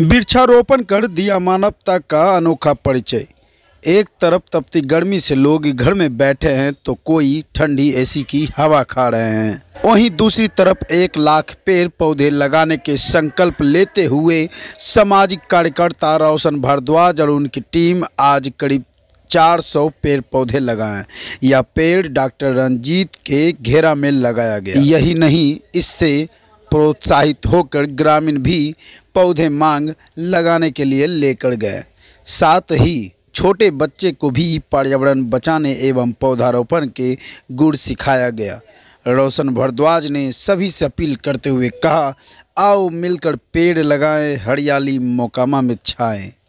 वृक्षारोपण कर दिया मानवता का अनोखा परिचय एक तरफ तपती गर्मी से लोग घर में बैठे हैं तो कोई ठंडी एसी की हवा खा रहे हैं वहीं दूसरी तरफ एक लाख पेड़ पौधे लगाने के संकल्प लेते हुए सामाजिक कार्यकर्ता रोशन भारद्वाज और उनकी टीम आज करीब 400 पेड़ पौधे लगाए यह पेड़ डॉक्टर रंजीत के घेरा में लगाया गया यही नहीं इससे प्रोत्साहित होकर ग्रामीण भी पौधे मांग लगाने के लिए लेकर गए साथ ही छोटे बच्चे को भी पर्यावरण बचाने एवं पौधारोपण के गुण सिखाया गया रोशन भरद्वाज ने सभी से अपील करते हुए कहा आओ मिलकर पेड़ लगाएं हरियाली मोकामा में छाएं